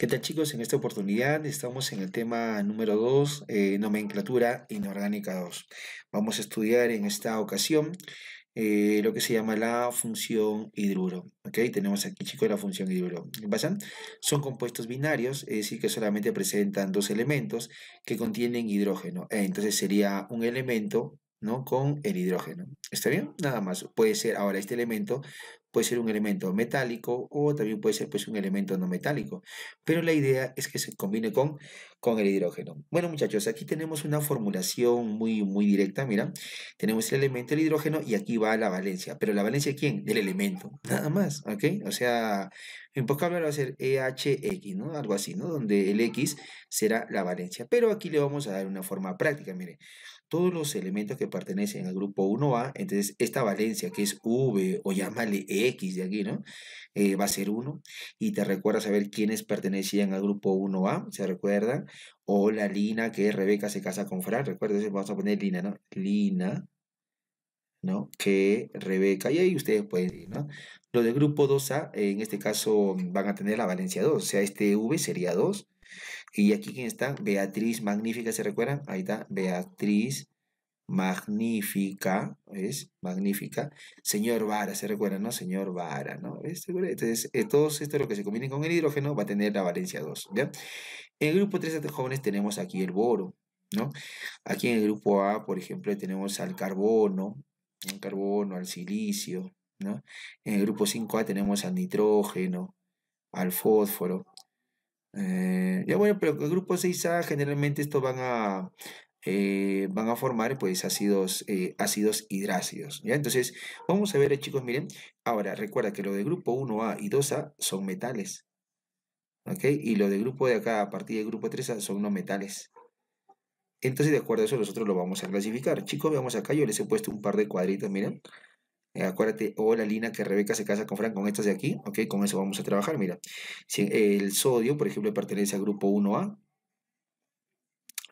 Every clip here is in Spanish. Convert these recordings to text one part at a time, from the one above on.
¿Qué tal chicos? En esta oportunidad estamos en el tema número 2, eh, nomenclatura inorgánica 2. Vamos a estudiar en esta ocasión eh, lo que se llama la función hidruro. ¿ok? Tenemos aquí chicos la función hidruro. ¿Qué pasa? Son compuestos binarios, es decir, que solamente presentan dos elementos que contienen hidrógeno. Eh, entonces sería un elemento ¿no? con el hidrógeno. ¿Está bien? Nada más. Puede ser ahora este elemento, puede ser un elemento metálico o también puede ser pues, un elemento no metálico. Pero la idea es que se combine con, con el hidrógeno. Bueno, muchachos, aquí tenemos una formulación muy, muy directa. Mira, tenemos el elemento del hidrógeno y aquí va la valencia. ¿Pero la valencia de quién? Del elemento. Nada más, ¿ok? O sea, en palabra va a ser EHX, ¿no? Algo así, ¿no? Donde el X será la valencia. Pero aquí le vamos a dar una forma práctica, miren todos los elementos que pertenecen al grupo 1A, entonces esta valencia que es V o llámale X de aquí, ¿no? Eh, va a ser 1 y te recuerda saber quiénes pertenecían al grupo 1A, ¿se recuerdan? O la Lina, que Rebeca se casa con Fran, recuerden, vamos a poner Lina, ¿no? Lina, ¿no? Que Rebeca, y ahí ustedes pueden ir, ¿no? Lo del grupo 2A, en este caso, van a tener la valencia 2, o sea, este V sería 2 y aquí quién está? Beatriz Magnífica, ¿se recuerdan? Ahí está, Beatriz Magnífica, es Magnífica. Señor Vara, ¿se recuerdan, no? Señor Vara, ¿no? Entonces, eh, todo esto lo que se combine con el hidrógeno va a tener la valencia 2, ¿ya? En el grupo 3 de jóvenes tenemos aquí el boro, ¿no? Aquí en el grupo A, por ejemplo, tenemos al carbono, al carbono, al silicio, ¿no? En el grupo 5A tenemos al nitrógeno, al fósforo, eh, ya bueno, pero el grupo 6A generalmente esto van a, eh, van a formar pues ácidos, eh, ácidos hidrácidos. ¿ya? Entonces, vamos a ver, chicos, miren. Ahora, recuerda que lo de grupo 1A y 2A son metales. ¿Ok? Y lo de grupo de acá a partir del grupo 3A son no metales. Entonces, de acuerdo a eso, nosotros lo vamos a clasificar. Chicos, veamos acá, yo les he puesto un par de cuadritos, miren. Eh, acuérdate, o la lina que Rebeca se casa con Frank, con estas de aquí, ¿ok? Con eso vamos a trabajar, mira. Si el sodio, por ejemplo, pertenece al grupo 1A,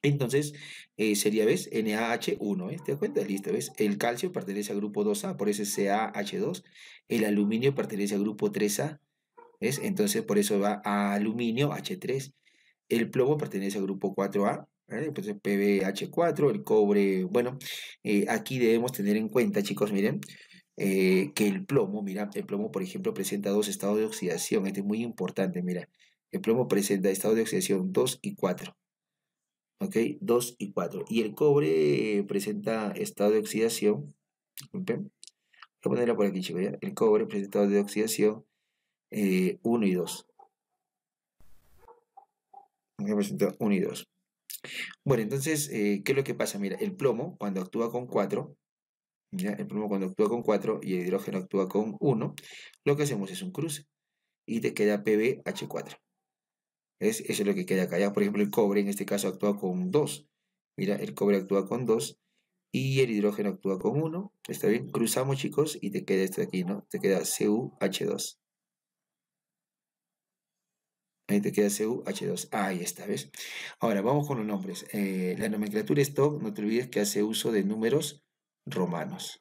entonces eh, sería, ¿ves? NaH1, ¿eh? ¿Te das cuenta? Listo, ¿ves? El calcio pertenece al grupo 2A, por eso es CaH2. El aluminio pertenece al grupo 3A, ¿ves? Entonces por eso va a aluminio H3. El plomo pertenece al grupo 4A, Entonces PBH4, el cobre, bueno, aquí debemos tener en cuenta, chicos, miren, eh, que el plomo. Mira, el plomo, por ejemplo, presenta dos estados de oxidación. Este es muy importante, mira. El plomo presenta estado de oxidación 2 y 4. ¿Ok? 2 y 4. Y el cobre presenta estado de oxidación. Disculpen. Voy a ponerla por aquí, chicos. ¿ya? El cobre presenta estado de oxidación 1 eh, y 2. Me presenta 1 y 2. Bueno, entonces, eh, ¿qué es lo que pasa? Mira, el plomo, cuando actúa con 4, el plomo cuando actúa con 4 y el hidrógeno actúa con 1, lo que hacemos es un cruce y te queda PbH4. ¿Ves? Eso es lo que queda acá. ¿ya? Por ejemplo, el cobre en este caso actúa con 2. Mira, el cobre actúa con 2 y el hidrógeno actúa con 1. ¿Está bien? Cruzamos, chicos, y te queda esto de aquí, ¿no? Te queda CuH2. Ahí te queda CuH2. Ahí está, ¿ves? Ahora, vamos con los nombres. Eh, la nomenclatura stock, no te olvides que hace uso de números romanos.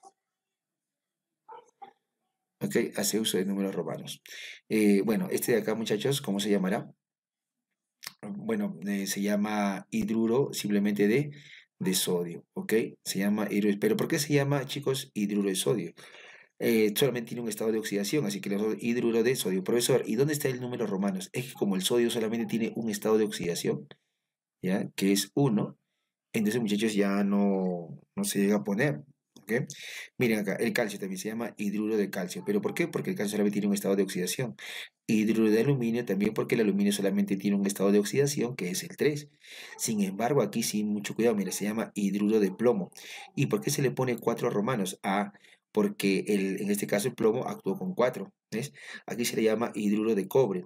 ¿Ok? Hace uso de números romanos. Eh, bueno, este de acá, muchachos, ¿cómo se llamará? Bueno, eh, se llama hidruro simplemente de, de sodio. ¿Ok? Se llama hidruro. ¿Pero por qué se llama, chicos, hidruro de sodio? Eh, solamente tiene un estado de oxidación, así que los hidruro de sodio. Profesor, ¿y dónde está el número romanos? Es que como el sodio solamente tiene un estado de oxidación, ¿ya? Que es uno entonces muchachos ya no, no se llega a poner, Miren acá, el calcio también se llama hidruro de calcio. ¿Pero por qué? Porque el calcio solamente tiene un estado de oxidación. Hidruro de aluminio también porque el aluminio solamente tiene un estado de oxidación que es el 3. Sin embargo, aquí sin mucho cuidado, mira, se llama hidruro de plomo. ¿Y por qué se le pone 4 romanos? Ah, porque el, en este caso el plomo actuó con 4. Aquí se le llama hidruro de cobre,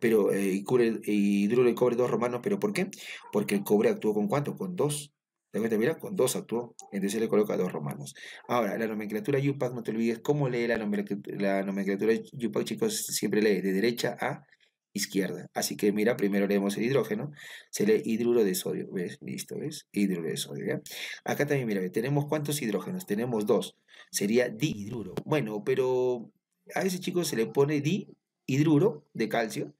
pero eh, hidruro de cobre 2 romanos, pero ¿por qué? Porque el cobre actuó con cuánto? Con 2 de acuerdo mira con dos actuó, entonces le coloca dos romanos. Ahora, la nomenclatura Yupac, no te olvides cómo lee la nomenclatura, la nomenclatura chicos, siempre lee de derecha a izquierda. Así que mira, primero leemos el hidrógeno, se lee hidruro de sodio, ¿ves? Listo, ¿ves? Hidruro de sodio, ¿ya? Acá también, mira, tenemos cuántos hidrógenos, tenemos dos, sería dihidruro. Bueno, pero a ese chico se le pone dihidruro de calcio,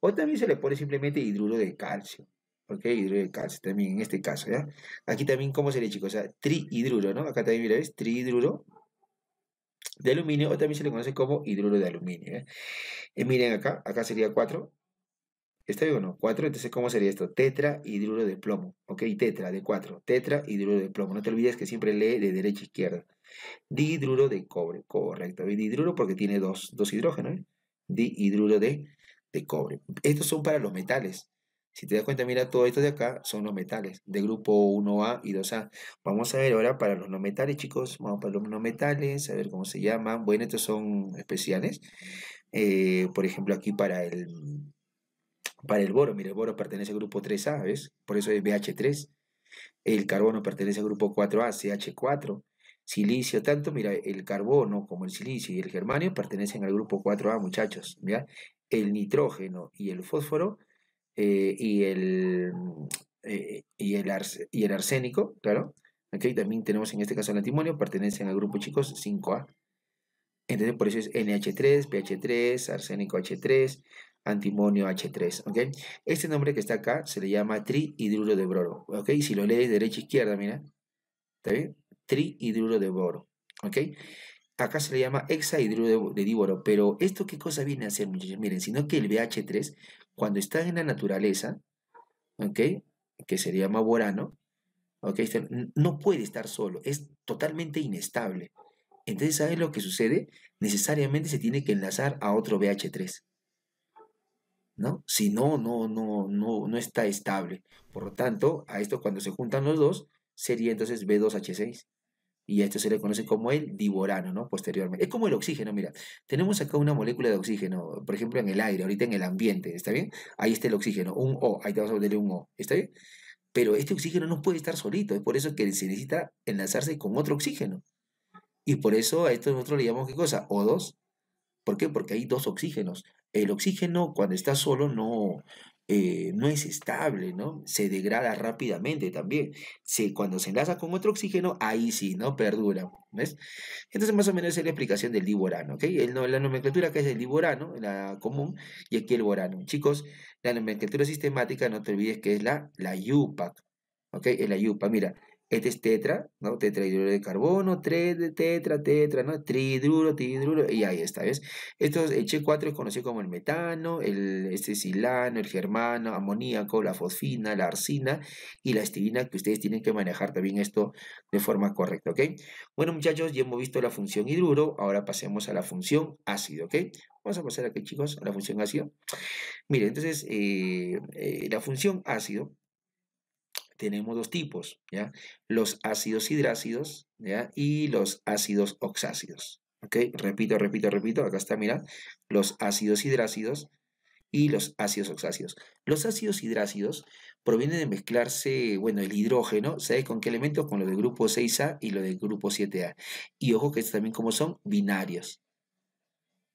o también se le pone simplemente hidruro de calcio, ¿ok? Hidruro de calcio también en este caso, ¿ya? Aquí también, ¿cómo sería, chicos? O sea, trihidruro, ¿no? Acá también, mira, ¿ves? Trihidruro de aluminio o también se le conoce como hidruro de aluminio, ¿eh? miren acá, acá sería 4. ¿Está bien o no? 4, entonces, ¿cómo sería esto? Tetrahidruro de plomo, ¿ok? Tetra de 4, tetrahidruro de plomo. No te olvides que siempre lee de derecha a izquierda. Dihidruro de cobre, correcto. Dihidruro porque tiene dos, dos hidrógenos, ¿eh? Dihidruro de, de cobre. Estos son para los metales, si te das cuenta, mira, todo esto de acá son los metales, de grupo 1A y 2A. Vamos a ver ahora para los no metales, chicos. Vamos para los no metales, a ver cómo se llaman. Bueno, estos son especiales. Eh, por ejemplo, aquí para el, para el boro, mira, el boro pertenece al grupo 3A, ¿ves? Por eso es BH3. El carbono pertenece al grupo 4A, CH4. Silicio, tanto, mira, el carbono como el silicio y el germanio pertenecen al grupo 4A, muchachos, ¿ya? El nitrógeno y el fósforo y, el, y, el y el arsénico, claro. aquí también tenemos en este caso el antimonio, pertenecen al grupo chicos 5A. Entonces, por eso es NH3, PH3, arsénico H3, antimonio H3. ¿ok? Este nombre que está acá se le llama trihidruro de boro. ¿okay? Si lo lees derecha a izquierda, mira. ¿Está bien? Trihidruro de boro. Acá se le llama hexahidruro de, de, Pero esto qué cosa viene a hacer, muchachos. Miren, sino que el BH3 cuando estás en la naturaleza, ¿ok? Que sería Maborano, ¿ok? No puede estar solo, es totalmente inestable. Entonces, ¿sabes lo que sucede? Necesariamente se tiene que enlazar a otro BH3. ¿No? Si no, no, no, no, no está estable. Por lo tanto, a esto cuando se juntan los dos, sería entonces B2H6 y a esto se le conoce como el divorano ¿no? Posteriormente. Es como el oxígeno, mira, tenemos acá una molécula de oxígeno, por ejemplo, en el aire, ahorita en el ambiente, ¿está bien? Ahí está el oxígeno, un O, ahí te vas a ponerle un O, ¿está bien? Pero este oxígeno no puede estar solito, es por eso que se necesita enlazarse con otro oxígeno. Y por eso a esto nosotros le llamamos qué cosa? O2. ¿Por qué? Porque hay dos oxígenos. El oxígeno cuando está solo no, eh, no es estable, ¿no? Se degrada rápidamente también. cuando se enlaza con otro oxígeno, ahí sí, ¿no? Perdura, ¿ves? Entonces, más o menos es la explicación del diborano, ¿ok? El, la nomenclatura que es el diborano, la común, y aquí el borano. Chicos, la nomenclatura sistemática, no te olvides que es la, la ¿ok? Es la mira. Este es tetra, ¿no? Tetrahidruro de carbono, 3 de tetra, tetra, ¿no? Trihidruro, tridruro, y ahí está, ¿ves? Estos, el Che4 es conocido como el metano, el este el germano, amoníaco, la fosfina, la arcina y la estivina, que ustedes tienen que manejar también esto de forma correcta, ¿ok? Bueno, muchachos, ya hemos visto la función hidruro, ahora pasemos a la función ácido, ¿ok? Vamos a pasar aquí, chicos, a la función ácido. Miren, entonces, eh, eh, la función ácido tenemos dos tipos, ¿ya? Los ácidos hidrácidos, Y los ácidos oxácidos, ¿ok? Repito, repito, repito, acá está, mira, los ácidos hidrácidos y los ácidos oxácidos. Los ácidos hidrácidos provienen de mezclarse, bueno, el hidrógeno, ¿sabes con qué elementos? Con lo del grupo 6A y lo del grupo 7A. Y ojo que es también como son binarios,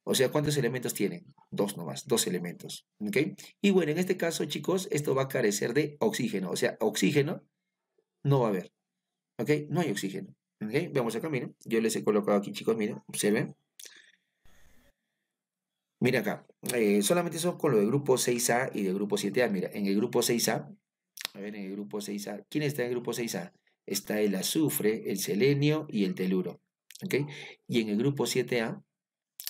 o sea, ¿cuántos elementos tienen? Dos nomás, dos elementos. ¿Ok? Y bueno, en este caso, chicos, esto va a carecer de oxígeno. O sea, oxígeno no va a haber. ¿Ok? No hay oxígeno. ¿Ok? Veamos acá, miren. Yo les he colocado aquí, chicos, miren. Observen. Mira acá. Eh, solamente son con lo de grupo 6A y del grupo 7A. Mira, en el grupo 6A. A ver, en el grupo 6A. ¿Quién está en el grupo 6A? Está el azufre, el selenio y el teluro. ¿Ok? Y en el grupo 7A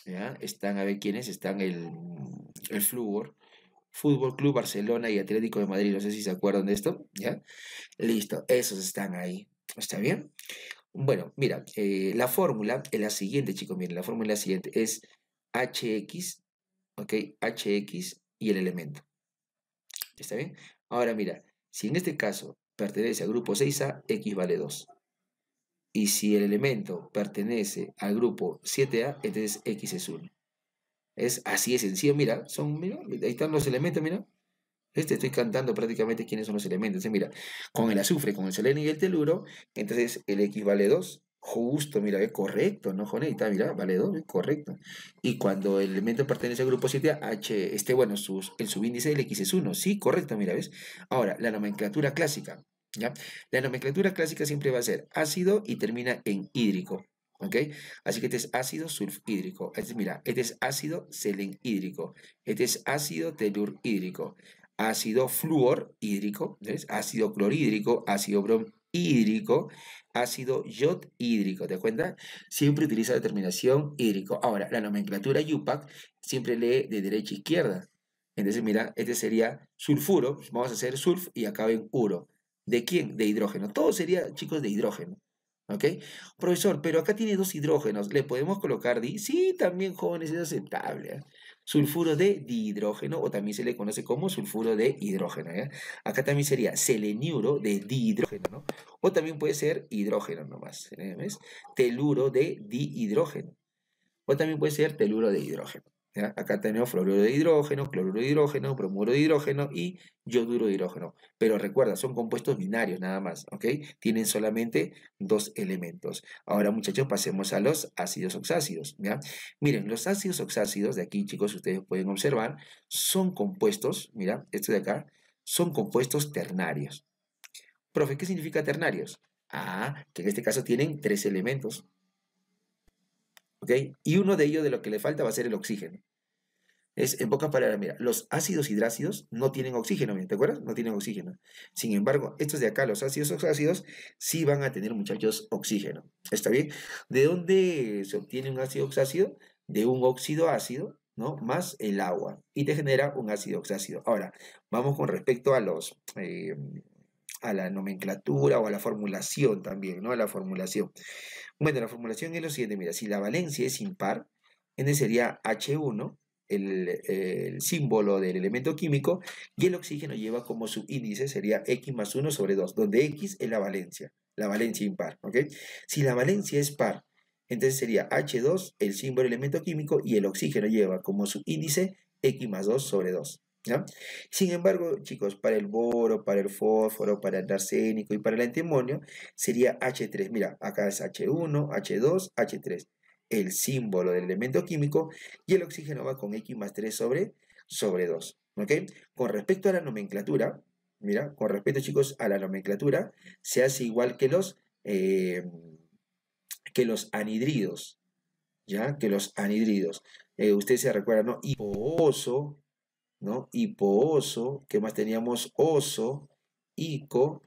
¿ya? Están, a ver quiénes, están el, mm, el Fútbol Club Barcelona y Atlético de Madrid, no sé si se acuerdan de esto, ¿ya? Listo, esos están ahí, ¿está bien? Bueno, mira, eh, la fórmula es la siguiente, chicos, miren, la fórmula es la siguiente, es HX, ¿ok? HX y el elemento, ¿está bien? Ahora mira, si en este caso pertenece al grupo 6A, X vale 2 y si el elemento pertenece al grupo 7A, entonces este X es 1. Es así de sencillo, mira, son, mira, ahí están los elementos, mira. Este estoy cantando prácticamente quiénes son los elementos. mira, con el azufre, con el selenio y el teluro, entonces el X vale 2, justo, mira, es correcto, ¿no, está, Mira, vale 2, es correcto. Y cuando el elemento pertenece al grupo 7A, H, este, bueno, sus, el subíndice del X es 1, sí, correcto, mira, ¿ves? Ahora, la nomenclatura clásica, la nomenclatura clásica siempre va a ser ácido y termina en hídrico. ¿Ok? Así que este es ácido sulfhídrico. Este, mira, este es ácido selenhídrico. Este es ácido telurhídrico. Ácido fluorhídrico. Ácido clorhídrico. Ácido bromhídrico. Ácido yodhídrico. ¿Te cuenta? Siempre utiliza la terminación hídrico. Ahora, la nomenclatura UPAC siempre lee de derecha a izquierda. Entonces, mira, este sería sulfuro. Vamos a hacer sulf y acaba en uro. ¿De quién? De hidrógeno. Todo sería, chicos, de hidrógeno. ¿Ok? Profesor, pero acá tiene dos hidrógenos. ¿Le podemos colocar di? Sí, también, jóvenes, es aceptable. ¿eh? Sulfuro de dihidrógeno, o también se le conoce como sulfuro de hidrógeno. Acá también sería seleniuro de dihidrógeno, ¿no? O también puede ser hidrógeno nomás. ¿eh? ¿ves? Teluro de dihidrógeno. O también puede ser teluro de hidrógeno. Acá tenemos fluoruro de hidrógeno, cloruro de hidrógeno, bromuro de hidrógeno y yoduro de hidrógeno. Pero recuerda, son compuestos binarios nada más, ¿ok? Tienen solamente dos elementos. Ahora, muchachos, pasemos a los ácidos oxácidos, ¿ya? Miren, los ácidos oxácidos de aquí, chicos, ustedes pueden observar, son compuestos, mira, este de acá, son compuestos ternarios. Profe, ¿qué significa ternarios? Ah, que en este caso tienen tres elementos. Y uno de ellos de lo que le falta va a ser el oxígeno. Es, en pocas palabras, mira, los ácidos hidrácidos no tienen oxígeno, ¿te acuerdas? No tienen oxígeno. Sin embargo, estos de acá, los ácidos oxácidos, sí van a tener, muchachos, oxígeno. ¿Está bien? ¿De dónde se obtiene un ácido oxácido? De un óxido ácido, ¿no? Más el agua. Y te genera un ácido oxácido. Ahora, vamos con respecto a los... Eh, a la nomenclatura o a la formulación también, ¿no? A la formulación. Bueno, la formulación es lo siguiente, mira, si la valencia es impar, entonces sería H1, el, símbolo del elemento químico, y el oxígeno lleva como su índice, sería X más 1 sobre 2, donde X es la valencia, la valencia impar, ¿ok? Si la valencia es par, entonces sería H2, el símbolo del elemento químico, y el oxígeno lleva como su índice X más 2 sobre 2. Sin embargo, chicos, para el boro, para el fósforo, para el arsénico y para el antimonio sería H3. Mira, acá es H1, H2, H3 el símbolo del elemento químico y el oxígeno va con X más 3 sobre, sobre 2. ¿Ok? Con respecto a la nomenclatura, mira, con respecto chicos a la nomenclatura, se hace igual que los, eh, que los anhidridos. ¿Ya? Que los anhidridos. Eh, ustedes se recuerdan, ¿no? Hipooso, ¿no? Hipooso, que más teníamos oso, ico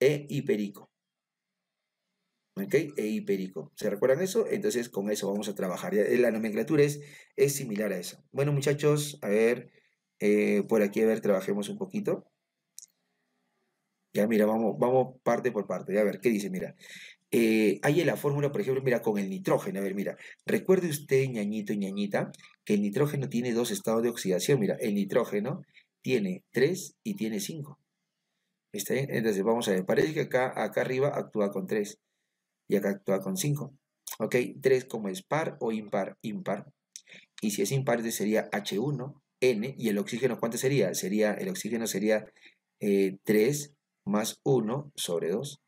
e hiperico. ¿Ok? E hiperico. ¿Se recuerdan eso? Entonces con eso vamos a trabajar. Eh, la nomenclatura es, similar a eso. Bueno muchachos, a ver, eh, por aquí a ver, trabajemos un poquito. Ya mira, vamos, vamos parte por parte. Ya a ver, ¿qué dice? Mira, eh, ahí en la fórmula, por ejemplo, mira, con el nitrógeno. A ver, mira, recuerde usted, ñañito y ñañita, que el nitrógeno tiene dos estados de oxidación. Mira, el nitrógeno tiene 3 y tiene 5. ¿Está bien? Entonces, vamos a ver, parece que acá, arriba actúa con 3 y acá actúa con 5. ¿Ok? 3 como es par o impar, impar. Y si es impar, sería H1, N, y el oxígeno, ¿cuánto sería? sería el oxígeno sería 3 eh, más 1 sobre 2.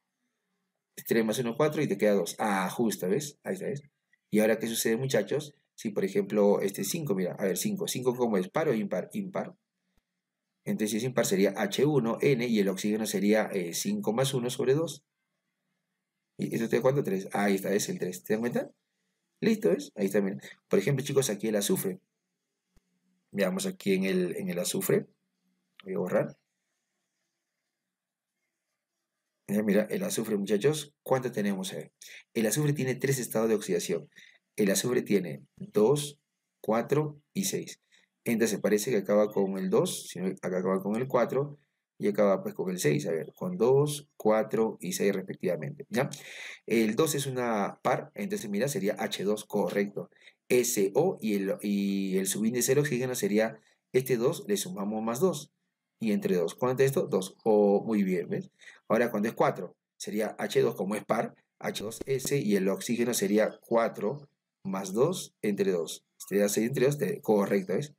3 más 1, 4 y te queda 2. Ah, justo, ¿ves? Ahí está, ¿ves? Y ahora, ¿qué sucede, muchachos? Si, por ejemplo, este 5, mira, a ver, 5. 5 como es Paro, impar, impar. Entonces, si es impar sería H1N y el oxígeno sería 5 eh, más 1 sobre 2. ¿Y esto te da cuánto? 3. Ah, ahí está, es el 3. ¿Te das cuenta? Listo, ¿ves? Ahí también. Por ejemplo, chicos, aquí el azufre. Veamos aquí en el, en el azufre. Voy a borrar. Mira, el azufre, muchachos, ¿cuánto tenemos ahí? El azufre tiene tres estados de oxidación. El azufre tiene 2, 4 y 6. Entonces parece que acaba con el 2, acá acaba con el 4 y acaba pues con el 6, a ver, con 2, 4 y 6 respectivamente, ¿ya? El 2 es una par, entonces mira, sería H2, correcto. SO y el, y el subíndice del oxígeno sería este 2 le sumamos más 2 y entre 2. ¿Cuánto es esto? 2. Oh, muy bien, ¿ves? Ahora, ¿cuánto es 4? Sería H2 como es par, H2S y el oxígeno sería 4 más 2 entre 2. Sería 6 entre 2, correcto, ¿ves?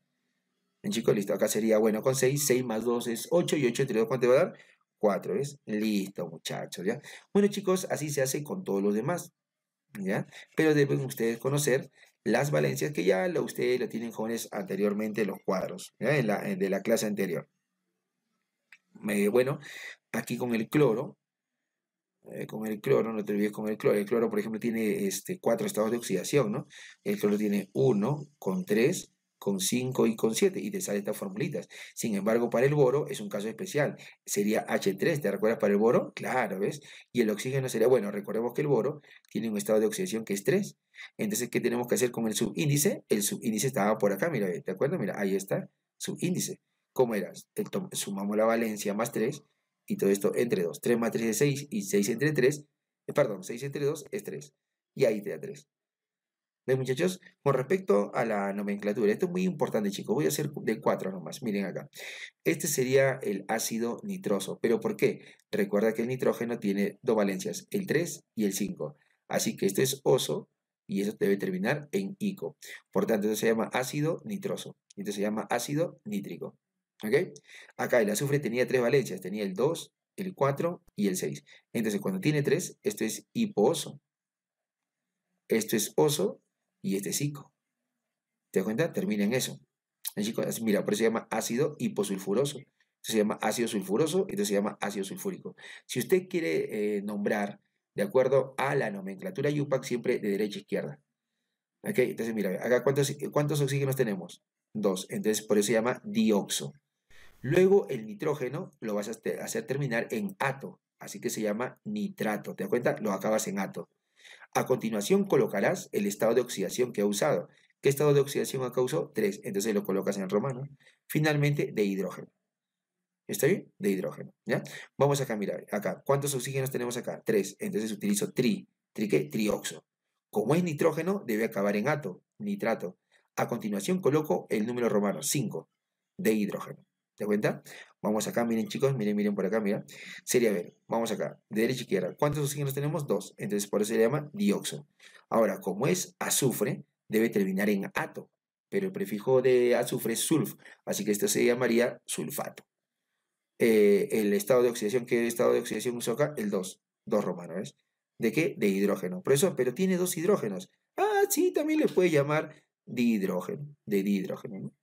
Chicos, listo. Acá sería, bueno, con 6, 6 más 2 es 8 y 8 entre 2, ¿cuánto te va a dar? 4, ¿ves? Listo, muchachos, ¿ya? Bueno, chicos, así se hace con todos los demás, ¿ya? Pero deben ustedes conocer las valencias que ya ustedes lo tienen jóvenes anteriormente los cuadros, ¿ya? En la, de la clase anterior bueno, aquí con el cloro, eh, con el cloro, no te olvides con el cloro. El cloro, por ejemplo, tiene este, cuatro estados de oxidación, ¿no? El cloro tiene 1, con 3, con 5 y con 7 y te salen estas formulitas. Sin embargo, para el boro es un caso especial. Sería H3, ¿te acuerdas para el boro? Claro, ¿ves? Y el oxígeno sería, bueno, recordemos que el boro tiene un estado de oxidación que es 3. Entonces, ¿qué tenemos que hacer con el subíndice? El subíndice estaba por acá, mira, ¿te acuerdas? Mira, ahí está, subíndice. ¿Cómo eras? sumamos la valencia más 3 y todo esto entre 2. 3 más 3 es 6 y 6 entre 3, perdón, 6 entre 2 es 3. Y ahí te da 3. ¿Ven, muchachos? Con respecto a la nomenclatura, esto es muy importante, chicos. Voy a hacer de 4 nomás. Miren acá. Este sería el ácido nitroso. ¿Pero por qué? Recuerda que el nitrógeno tiene dos valencias, el 3 y el 5. Así que esto es oso y eso debe terminar en ico. Por tanto, esto se llama ácido nitroso. Y esto se llama ácido nítrico. ¿Ok? Acá el azufre tenía tres valencias, tenía el 2, el 4 y el 6. Entonces, cuando tiene 3, esto es hipooso. Esto es oso y este es ico. ¿Te das cuenta? Termina en eso. Mira, por eso se llama ácido hiposulfuroso. Esto se llama ácido sulfuroso, y esto se llama ácido sulfúrico. Si usted quiere eh, nombrar de acuerdo a la nomenclatura IUPAC, siempre de derecha a izquierda. ¿Ok? Entonces, mira, acá cuántos oxígenos tenemos. Dos. Entonces, por eso se llama dioxo. Luego el nitrógeno lo vas a hacer terminar en ato, así que se llama nitrato. ¿Te das cuenta? Lo acabas en ato. A continuación colocarás el estado de oxidación que ha usado. ¿Qué estado de oxidación ha causado? Tres. Entonces lo colocas en romano. Finalmente, de hidrógeno. ¿Está bien? De hidrógeno. ¿ya? Vamos acá, mirar. acá. ¿Cuántos oxígenos tenemos acá? Tres. Entonces utilizo tri. ¿Tri qué? Trioxo. Como es nitrógeno, debe acabar en ato, nitrato. A continuación coloco el número romano, 5, de hidrógeno cuenta? Vamos acá, miren chicos, miren, miren por acá, mira. Sería, ver, vamos acá, de derecha a izquierda. ¿Cuántos oxígenos tenemos? Dos. Entonces, por eso se llama dióxido. Ahora, como es azufre, debe terminar en ato, pero el prefijo de azufre es sulf, así que esto se llamaría sulfato. Eh, el estado de oxidación, ¿qué estado de oxidación usó acá? El 2, 2 romano, ¿ves? ¿De qué? De hidrógeno. Por eso, pero tiene dos hidrógenos. Ah, sí, también le puede llamar dihidrógeno, de dihidrógeno. ¿no?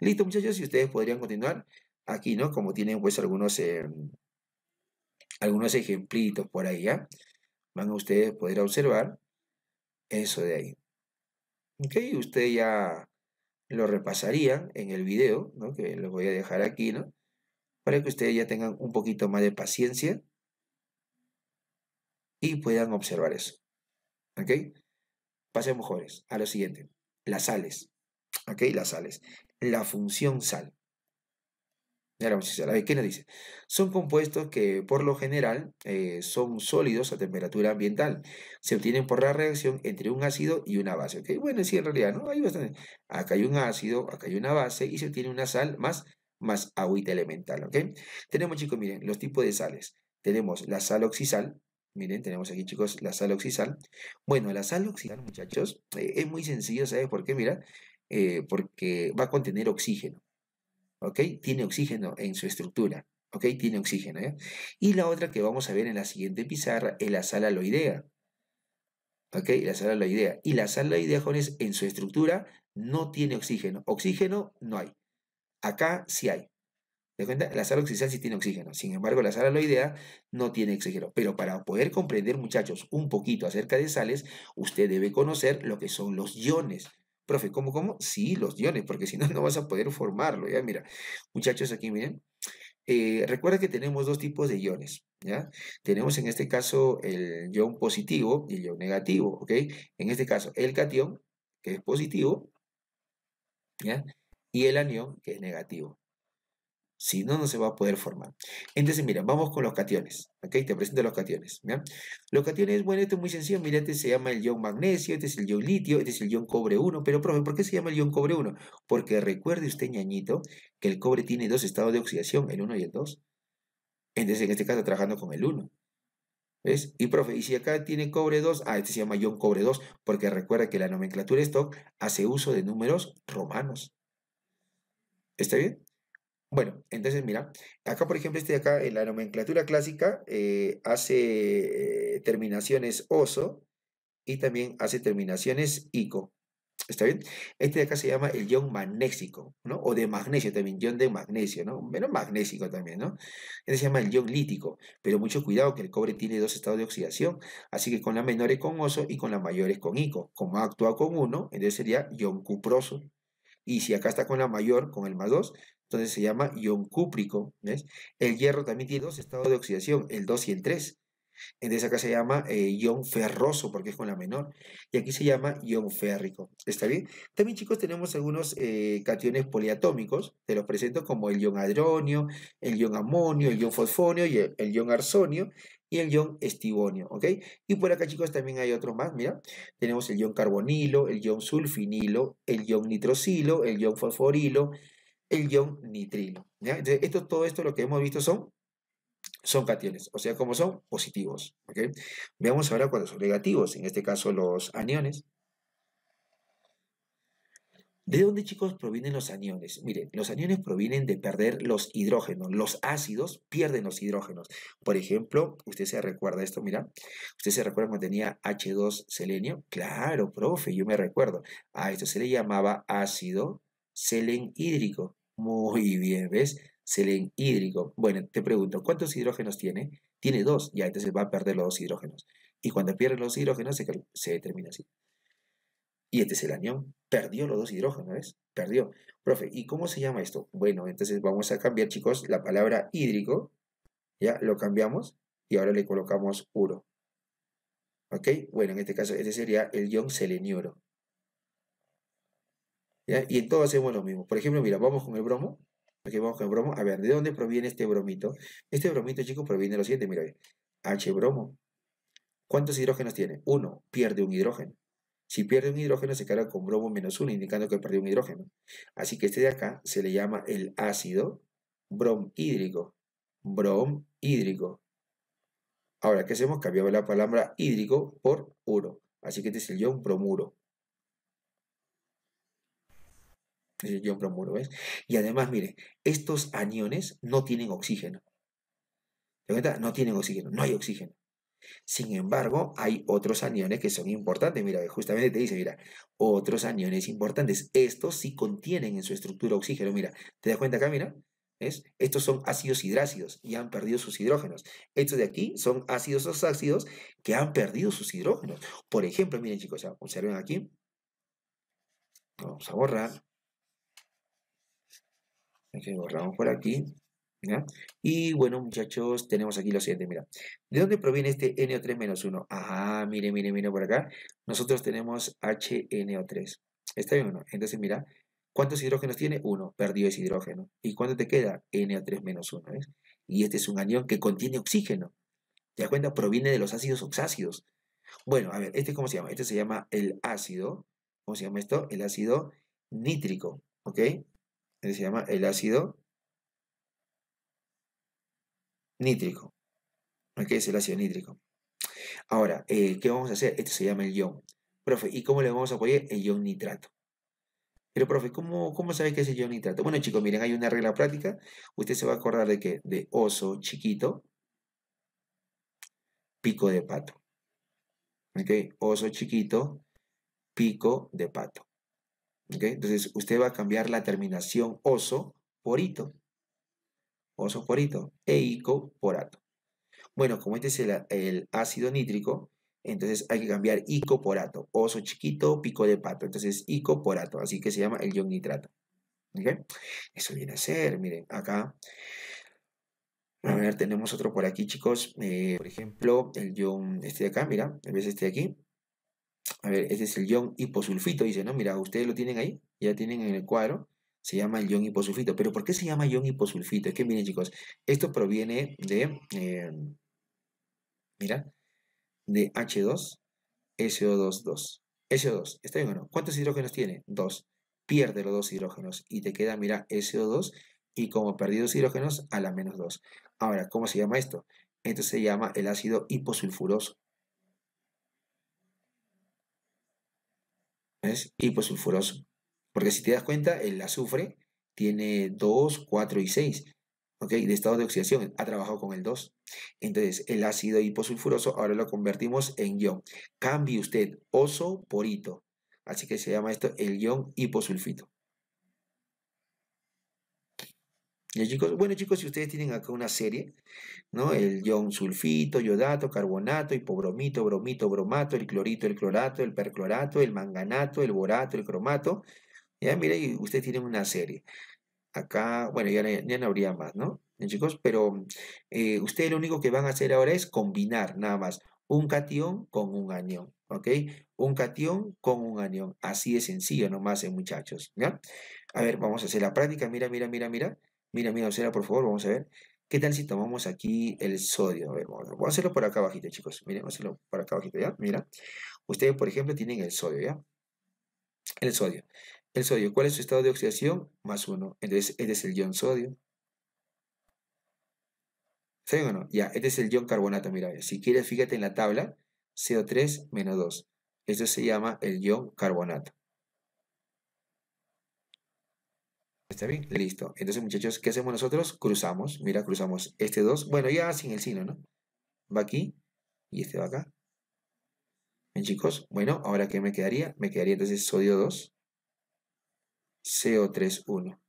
Listo, muchachos, y ustedes podrían continuar aquí, ¿no? Como tienen pues algunos, eh, algunos ejemplitos por ahí, ¿ya? ¿ah? Van a ustedes poder observar eso de ahí. Ok, usted ya lo repasarían en el video, ¿no? Que lo voy a dejar aquí, ¿no? Para que ustedes ya tengan un poquito más de paciencia y puedan observar eso. ¿Ok? Pasemos, jóvenes, a lo siguiente. Las sales. ¿Ok? Las sales la función sal. la A ver, ¿qué nos dice? Son compuestos que por lo general eh, son sólidos a temperatura ambiental. Se obtienen por la reacción entre un ácido y una base. ¿okay? Bueno, sí, en realidad, ¿no? Hay bastante. Acá hay un ácido, acá hay una base y se obtiene una sal más, más agüita elemental. ¿ok? Tenemos, chicos, miren, los tipos de sales. Tenemos la sal oxisal, Miren, tenemos aquí, chicos, la sal oxisal. Bueno, la sal oxisal, muchachos, eh, es muy sencillo, ¿sabes por qué? Mira, eh, porque va a contener oxígeno. ¿Ok? Tiene oxígeno en su estructura. ¿Ok? Tiene oxígeno. ¿eh? Y la otra que vamos a ver en la siguiente pizarra es la sal aloidea. ¿Ok? La sal aloidea. Y la sal aloidea, jóvenes, en su estructura no tiene oxígeno. Oxígeno no hay. Acá sí hay. De cuenta? La sal si sí tiene oxígeno. Sin embargo, la sal aloidea no tiene oxígeno. Pero para poder comprender, muchachos, un poquito acerca de sales, usted debe conocer lo que son los iones. Profe, ¿cómo, cómo? Sí, los iones, porque si no, no vas a poder formarlo, ¿ya? Mira, muchachos, aquí miren. Eh, recuerda que tenemos dos tipos de iones, ¿ya? Tenemos en este caso el ion positivo y el ion negativo, ¿ok? En este caso, el catión, que es positivo, ¿ya? Y el anión, que es negativo. Si no, no se va a poder formar. Entonces, mira, vamos con los cationes. ¿Ok? Te presento los cationes. ¿ya? Los cationes, bueno, esto es muy sencillo. Mira, este se llama el ion magnesio, este es el ion litio, este es el ion cobre 1. Pero, profe, ¿por qué se llama el ion cobre 1? Porque recuerde usted, ñañito, que el cobre tiene dos estados de oxidación, el 1 y el 2. Entonces, en este caso, trabajando con el 1. ¿Ves? Y profe, y si acá tiene cobre 2, ah, este se llama ion cobre 2, porque recuerda que la nomenclatura stock hace uso de números romanos. ¿Está bien? Bueno, entonces mira, acá por ejemplo este de acá en la nomenclatura clásica eh, hace eh, terminaciones oso y también hace terminaciones ico. ¿Está bien? Este de acá se llama el ion magnésico, ¿no? O de magnesio también, ion de magnesio, ¿no? Menos magnésico también, ¿no? Este se llama el ion lítico, pero mucho cuidado que el cobre tiene dos estados de oxidación, así que con la menor es con oso y con la mayor es con ico. Como actúa con uno, entonces sería ion cuproso. Y si acá está con la mayor, con el más 2, entonces se llama ion cúprico. ¿ves? El hierro también tiene dos estados de oxidación, el 2 y el 3. Entonces acá se llama eh, ion ferroso porque es con la menor. Y aquí se llama ion férrico. ¿Está bien? También chicos tenemos algunos eh, cationes poliatómicos. Te los presento como el ion adronio, el ion amonio, el ion fosfonio, el, ion arsonio y el ion estibonio. ¿Ok? Y por acá chicos también hay otros más. Mira, tenemos el ion carbonilo, el ion sulfinilo, el ion nitrosilo, el ion fosforilo, el ion nitrilo. Entonces, esto, todo esto lo que hemos visto son, cationes, o sea, como son positivos. Veamos ahora cuando son negativos, en este caso los aniones. ¿De dónde, chicos, provienen los aniones? Miren, los aniones provienen de perder los hidrógenos. Los ácidos pierden los hidrógenos. Por ejemplo, usted se recuerda esto, mira. ¿Usted se recuerda cuando tenía H2 selenio? Claro, profe, yo me recuerdo. A esto se le llamaba ácido selenhídrico. Muy bien, ¿ves? Selen hídrico. Bueno, te pregunto, ¿cuántos hidrógenos tiene? Tiene dos, ya, entonces va a perder los dos hidrógenos. Y cuando pierde los hidrógenos se, se determina así. Y este es el anión. Perdió los dos hidrógenos, ¿ves? Perdió. Profe, ¿y cómo se llama esto? Bueno, entonces vamos a cambiar, chicos, la palabra hídrico. Ya, lo cambiamos y ahora le colocamos uro. ¿Ok? Bueno, en este caso, este sería el ion seleniuro. Y en todo hacemos lo mismo. Por ejemplo, mira, vamos con el bromo. Aquí vamos con el bromo. A ver, ¿de dónde proviene este bromito? Este bromito, chicos, proviene de lo siguiente. Mira, H-bromo. ¿Cuántos hidrógenos tiene? Uno. Pierde un hidrógeno. Si pierde un hidrógeno, se carga con bromo menos uno, indicando que perdió un hidrógeno. Así que este de acá se le llama el ácido bromhídrico. Bromhídrico. Ahora, ¿qué hacemos? Cambiamos la palabra hídrico por uro. Así que este es el ion bromuro. Eh, yo ¿ves? Y además, mire, estos aniones no tienen oxígeno. das cuenta? No tienen oxígeno, no hay oxígeno. Sin embargo, hay otros aniones que son importantes. Mira, justamente te dice, mira, otros aniones importantes. Estos sí contienen en su estructura oxígeno. Mira, ¿te das cuenta acá? Mira, Estos son ácidos hidrácidos y han perdido sus hidrógenos. Estos de aquí son ácidos oxácidos que han perdido sus hidrógenos. Por ejemplo, miren chicos, observen aquí. Vamos a borrar borramos por aquí. Y bueno, muchachos, tenemos aquí lo siguiente, mira. ¿De dónde proviene este NO3-1? Ah, mire, mire, mire por acá. Nosotros tenemos HNO3. Está bien Entonces, mira, ¿cuántos hidrógenos tiene? Uno, perdió ese hidrógeno. ¿Y cuánto te queda? NO3-1, 1 Y este es un anión que contiene oxígeno. ¿Te das cuenta? Proviene de los ácidos oxácidos. Bueno, a ver, ¿este cómo se llama? Este se llama el ácido. ¿Cómo se llama esto? El ácido nítrico, ¿ok? Eh, se llama el ácido nítrico. ¿Qué es el ácido nítrico. Ahora, eh, ¿qué vamos a hacer? Esto se llama el ion. Profe, ¿y cómo le vamos a apoyar? El ion nitrato. Pero, profe, ¿cómo, cómo sabes qué es el ion nitrato? Bueno, chicos, miren, hay una regla práctica. Usted se va a acordar de que de oso chiquito, pico de pato. ¿Ok? Oso chiquito, pico de pato. Entonces, usted va a cambiar la terminación oso porito, Oso porito, e ico Bueno, como este es el, ácido nítrico, entonces hay que cambiar ico porato, Oso chiquito, pico de pato. Entonces, ico porato, Así que se llama el ion nitrato. Eso viene a ser, miren, acá. A ver, tenemos otro por aquí, chicos. Eh, por ejemplo, el ion este de acá, mira, en vez de este de aquí, a ver, este es el ion hiposulfito, dice, ¿no? Mira, ustedes lo tienen ahí, ya tienen en el cuadro, se llama el ion hiposulfito. ¿Pero por qué se llama ion hiposulfito? Es que miren chicos, esto proviene de, em, mira, de H2, SO2, 2. so 2 ¿está bien o no? ¿Cuántos hidrógenos tiene? Dos. Pierde los dos hidrógenos y te queda, mira, SO2 y como perdidos hidrógenos, a la menos dos. Ahora, ¿cómo se llama esto? Esto se llama el ácido hiposulfuroso. es hiposulfuroso. Pues, Porque si te das cuenta, el azufre tiene 2, 4 y 6. ¿ok? De estado de oxidación, ha trabajado con el 2. Entonces, el ácido hiposulfuroso ahora lo convertimos en ion. Cambie usted oso porito, Así que se llama esto el ion hiposulfito. chicos? Bueno, chicos, si ustedes tienen acá una serie, ¿no? El ion sulfito, yodato, carbonato, hipobromito, bromito, bromato, el clorito, el clorato, el perclorato, el manganato, el borato, el cromato. Ya, mire, y ustedes tienen una serie. Acá, bueno, ya, no habría más, ¿no? chicos, pero eh, ustedes lo único que van a hacer ahora es combinar nada más un cation con un anión, ¿ok? Un cation con un anión. Así de sencillo nomás, eh, muchachos, ¿ya? A ver, vamos a hacer la práctica. Mira, mira, mira, mira. Mira, mira, observa por favor, vamos a ver. ¿Qué tal si tomamos aquí el sodio? A ver, vamos a hacerlo por acá bajito, chicos. Miren, vamos a hacerlo por acá bajito, ¿ya? Mira. Ustedes, por ejemplo, tienen el sodio, ¿ya? El sodio. El sodio, ¿cuál es su estado de oxidación? Más uno. Entonces, este es el ion sodio. ¿Saben o no? Ya, este es el ion carbonato, mira. Si quieres, fíjate en la tabla, CO3 menos 2. Esto se llama el ion carbonato. ¿Está bien? Listo. Entonces, muchachos, ¿qué hacemos nosotros? Cruzamos. Mira, cruzamos este 2. Bueno, ya sin el signo, ¿no? Va aquí y este va acá. Bien, chicos? Bueno, ahora ¿qué me quedaría? Me quedaría entonces sodio 2, CO3, 1.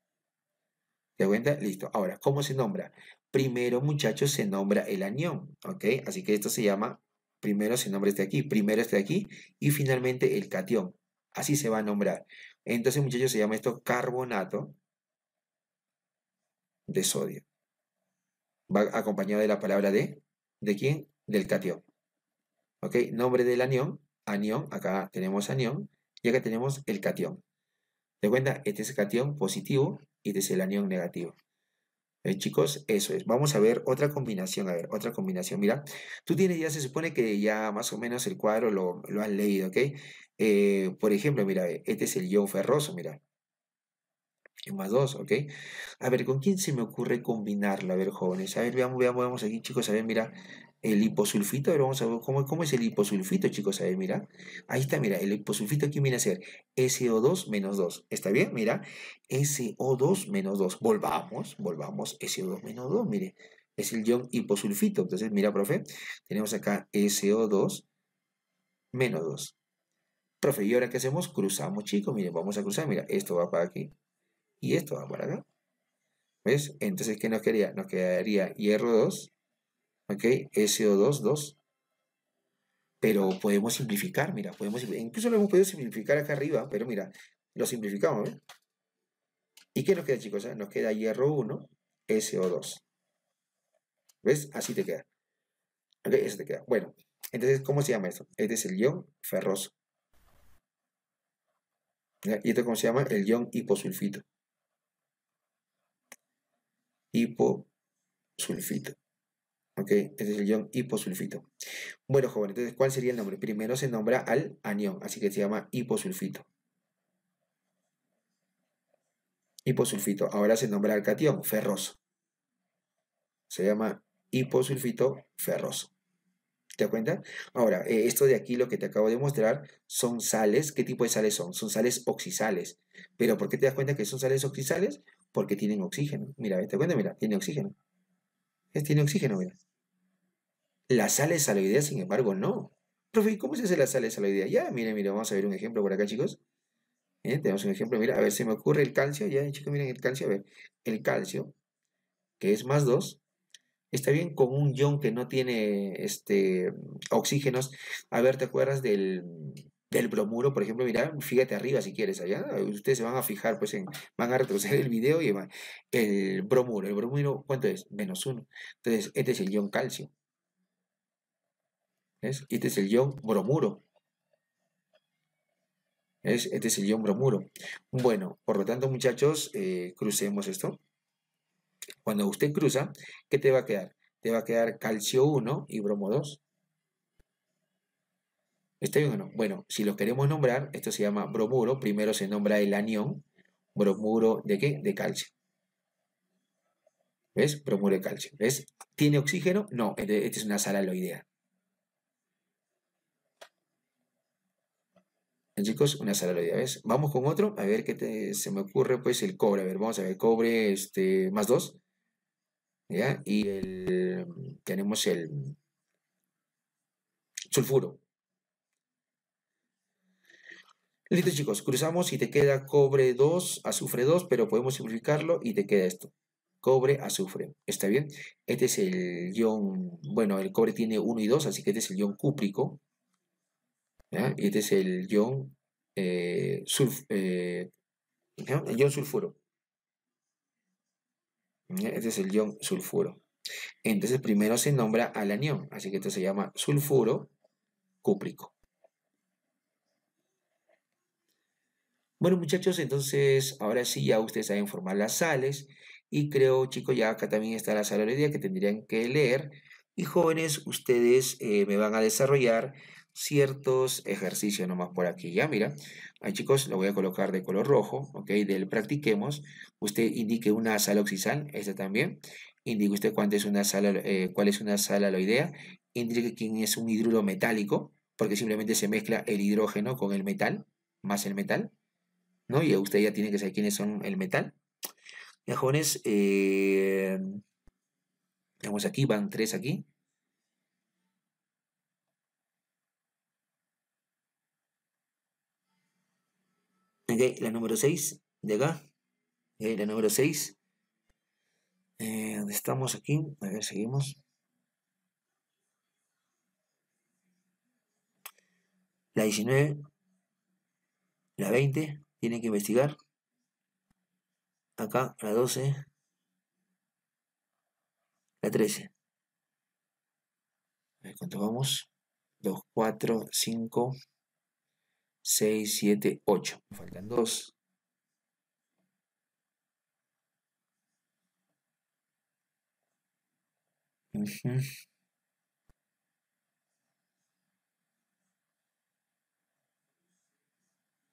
¿Te cuenta? Listo. Ahora, ¿cómo se nombra? Primero, muchachos, se nombra el anión, ¿ok? Así que esto se llama, primero se nombra este de aquí, primero este de aquí y finalmente el catión. Así se va a nombrar. Entonces, muchachos, se llama esto carbonato de sodio. Va acompañado de la palabra de, ¿de quién? Del catión. ¿Ok? Nombre del anión, anión, acá tenemos anión, y acá tenemos el catión de cuenta? Este es el cation positivo y este es el anión negativo. Eh, chicos, eso es. Vamos a ver otra combinación, a ver, otra combinación. Mira, tú tienes ya, se supone que ya más o menos el cuadro lo, lo has leído, ¿ok? Eh, por ejemplo, mira, este es el ion ferroso, mira más 2, ¿ok? A ver, ¿con quién se me ocurre combinarla? A ver, jóvenes, a ver, veamos, veamos, veamos aquí, chicos, a ver, mira, el hiposulfito, a ver, vamos a ver cómo, cómo es el hiposulfito, chicos, a ver, mira, ahí está, mira, el hiposulfito aquí viene a ser SO2 menos 2, ¿está bien? Mira, SO2 menos 2, volvamos, volvamos, SO2 menos 2, mire, es el ion hiposulfito, entonces, mira, profe, tenemos acá SO2 menos 2. Profe, ¿y ahora qué hacemos? Cruzamos, chicos, mire, vamos a cruzar, mira, esto va para aquí, y esto va para acá. ¿Ves? Entonces, ¿qué nos quedaría? Nos quedaría hierro 2, ¿ok? SO2, 2. Pero podemos simplificar, mira, podemos, incluso lo hemos podido simplificar acá arriba, pero mira, lo simplificamos, ¿Y qué nos queda, chicos? Ah, nos queda hierro 1, SO2. ¿Ves? Así te queda. Ok, eso te queda. Bueno, entonces, ¿cómo se llama esto? Este es el ion ferroso. ¿Y esto cómo se llama? El ion hiposulfito hiposulfito. ¿Ok? ese es el ion hiposulfito. Bueno, joven, entonces, ¿cuál sería el nombre? Primero se nombra al anión, así que se llama hiposulfito. Hiposulfito. Ahora se nombra al catión, ferroso. Se llama hiposulfito ferroso. ¿Te das cuenta? Ahora, eh, esto de aquí, lo que te acabo de mostrar, son sales. ¿Qué tipo de sales son? Son sales oxisales. ¿Pero por qué te das cuenta que son sales oxisales? porque tienen oxígeno. Mira, ¿te cuento Mira, tiene oxígeno. Es, tiene oxígeno, mira. Las sales idea, sin embargo, no. Profe, ¿cómo se hace la sal saloidea? Ya, miren, miren. vamos a ver un ejemplo por acá, chicos. Eh, tenemos un ejemplo, mira, a ver, se me ocurre el calcio, ya, chicos, miren el calcio, a ver, el calcio, que es más 2, está bien con un ion que no tiene este, oxígenos. A ver, ¿te acuerdas del, del bromuro, por ejemplo, mirá, fíjate arriba si quieres, allá, ustedes se van a fijar, pues en, van a retroceder el video y el bromuro, el bromuro, ¿cuánto es? Menos uno. Entonces, este es el ion calcio. ¿Ves? Este es el ion bromuro. ¿Ves? Este es el ion bromuro. Bueno, por lo tanto, muchachos, eh, crucemos esto. Cuando usted cruza, ¿qué te va a quedar? Te va a quedar calcio 1 y bromo 2. ¿Está bien o no. Bueno, si los queremos nombrar, esto se llama bromuro. Primero se nombra el anión. Bromuro de qué? De calcio. ¿Ves? Bromuro de calcio. ¿Ves? ¿Tiene oxígeno? No, esta es una salaloidea. Chicos, una salaloidea, ¿ves? Vamos con otro, a ver qué se me ocurre, pues el cobre, a ver, vamos a ver, cobre, este, más dos, ¿ya? Y tenemos el sulfuro, Listo chicos, cruzamos y te queda cobre 2, azufre 2, pero podemos simplificarlo y te queda esto. Cobre, azufre. ¿Está bien? Este es el ion, bueno, el cobre tiene 1 y 2, así que este es el ion cúprico. Y este es el ion, eh, eh, el ion sulfuro. Este es el ion sulfuro. Entonces primero se nombra al anión, así que esto se llama sulfuro cúprico. Bueno, muchachos, entonces ahora sí ya ustedes saben formar las sales. Y creo, chicos, ya acá también está la sal que tendrían que leer. Y jóvenes, ustedes eh, me van a desarrollar ciertos ejercicios nomás por aquí. Ya, mira, ahí chicos, lo voy a colocar de color rojo, ¿ok? Del practiquemos. Usted indique una oxisal esta también. Indique usted eh, cuál es una sal, cuál es una Indique quién es un hidruro metálico, porque simplemente se mezcla el hidrógeno con el metal, más el metal. ¿no? Y usted ya tiene que saber quiénes son el metal. Ya, jóvenes, eh, vamos aquí, van tres aquí. Okay, la número 6 de acá. la número 6. Eh, ¿Dónde estamos aquí? A ver, seguimos. La 19. La 20 tiene que investigar. Acá la 12, la 13. A ver cuánto vamos. 2, 4, 5, 6, 7, 8. Me faltan 2. Uh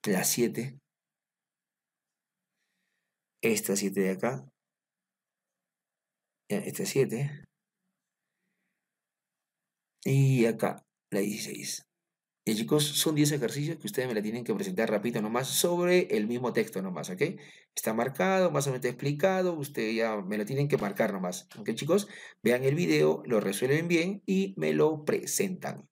La 7 esta 7 de acá, esta 7, y acá la 16. Y chicos, son 10 ejercicios que ustedes me la tienen que presentar rapidito nomás sobre el mismo texto nomás, ¿ok? Está marcado, más o menos explicado, ustedes ya me lo tienen que marcar nomás, ¿ok chicos? Vean el video, lo resuelven bien y me lo presentan.